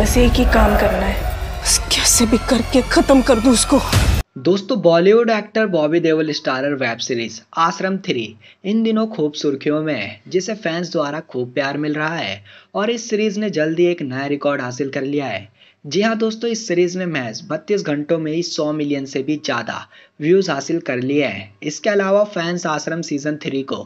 बस एक ही काम करना है बस कैसे भी करके खत्म कर दू उसको दोस्तों Bollywood actor Bobby Deol starrer web series Aashram three इन दिनों खूब सुर्खियों में है जिसे फैंस द्वारा खूब प्यार मिल रहा है और इस सीरीज ने जल्दी एक नया रिकॉर्ड हासिल कर लिया है जी हाँ दोस्तों इस सीरीज ने मैच बत्तीस घंटों में ही 100 मिलियन से भी ज़्यादा व्यूज़ हासिल कर लिए हैं इसके अलावा फैंस आश्रम सीज़न थ्री को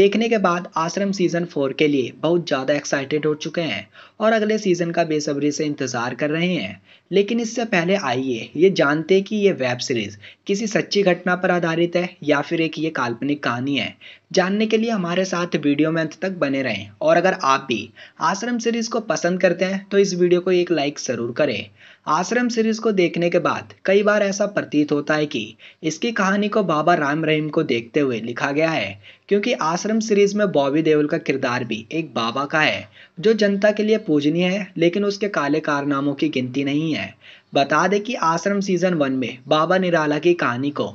देखने के बाद आश्रम सीज़न फोर के लिए बहुत ज़्यादा एक्साइटेड हो चुके हैं और अगले सीज़न का बेसब्री से इंतज़ार कर रहे हैं लेकिन इससे पहले आइए ये जानते कि ये वेब सीरीज़ किसी सच्ची घटना पर आधारित है या फिर एक ये काल्पनिक कहानी है जानने के लिए हमारे साथ वीडियो में अंत तक बने रहें और अगर आप भी आश्रम सीरीज़ को पसंद करते हैं तो इस वीडियो को एक लाइक ज़रूर करें आश्रम सीरीज को देखने के बाद कई बार ऐसा प्रतीत होता है कि इसकी कहानी को बाबा राम रहीम को देखते हुए लिखा गया है क्योंकि आश्रम सीरीज में बॉबी देओल का किरदार भी एक बाबा का है जो जनता के लिए पूजनीय है लेकिन उसके काले कारनामों की गिनती नहीं है बता दें कि आश्रम सीजन वन में बाबा निराला की कहानी को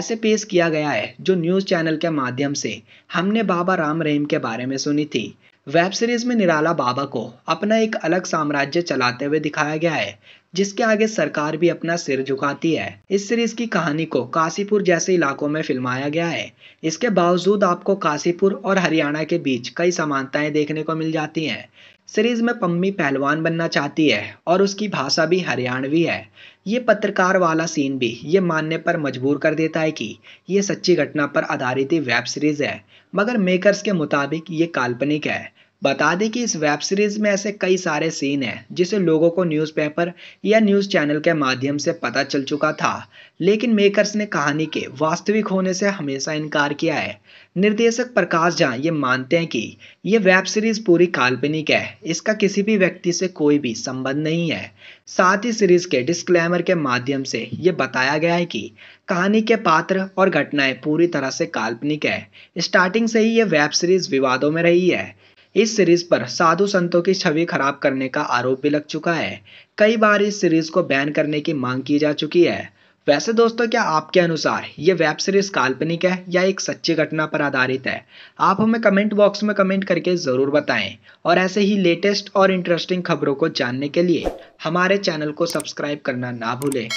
ऐसे पेश किया गया है जो न्यूज़ चैनल के माध्यम से हमने बाबा राम रहीम के बारे में सुनी थी वेब सीरीज में निराला बाबा को अपना एक अलग साम्राज्य चलाते हुए दिखाया गया है जिसके आगे सरकार भी अपना सिर झुकाती है इस सीरीज की कहानी को काशीपुर जैसे इलाकों में फिल्माया गया है इसके बावजूद आपको काशीपुर और हरियाणा के बीच कई समानताएं देखने को मिल जाती हैं सीरीज में पम्मी पहलवान बनना चाहती है और उसकी भाषा भी हरियाणवी है ये पत्रकार वाला सीन भी ये मानने पर मजबूर कर देता है कि ये सच्ची घटना पर आधारित वेब सीरीज है मगर मेकर्स के मुताबिक ये काल्पनिक है बता दें कि इस वेब सीरीज़ में ऐसे कई सारे सीन हैं जिसे लोगों को न्यूज़पेपर या न्यूज़ चैनल के माध्यम से पता चल चुका था लेकिन मेकर्स ने कहानी के वास्तविक होने से हमेशा इनकार किया है निर्देशक प्रकाश झा ये मानते हैं कि ये वेब सीरीज़ पूरी काल्पनिक है इसका किसी भी व्यक्ति से कोई भी संबंध नहीं है साथ ही सीरीज़ के डिस्क्लेमर के माध्यम से ये बताया गया है कि कहानी के पात्र और घटनाएं पूरी तरह से काल्पनिक है स्टार्टिंग से ही ये वेब सीरीज़ विवादों में रही है इस सीरीज पर साधु संतों की छवि खराब करने का आरोप भी लग चुका है कई बार इस सीरीज को बैन करने की मांग की जा चुकी है वैसे दोस्तों क्या आपके अनुसार ये वेब सीरीज काल्पनिक है या एक सच्ची घटना पर आधारित है आप हमें कमेंट बॉक्स में कमेंट करके ज़रूर बताएं और ऐसे ही लेटेस्ट और इंटरेस्टिंग खबरों को जानने के लिए हमारे चैनल को सब्सक्राइब करना ना भूलें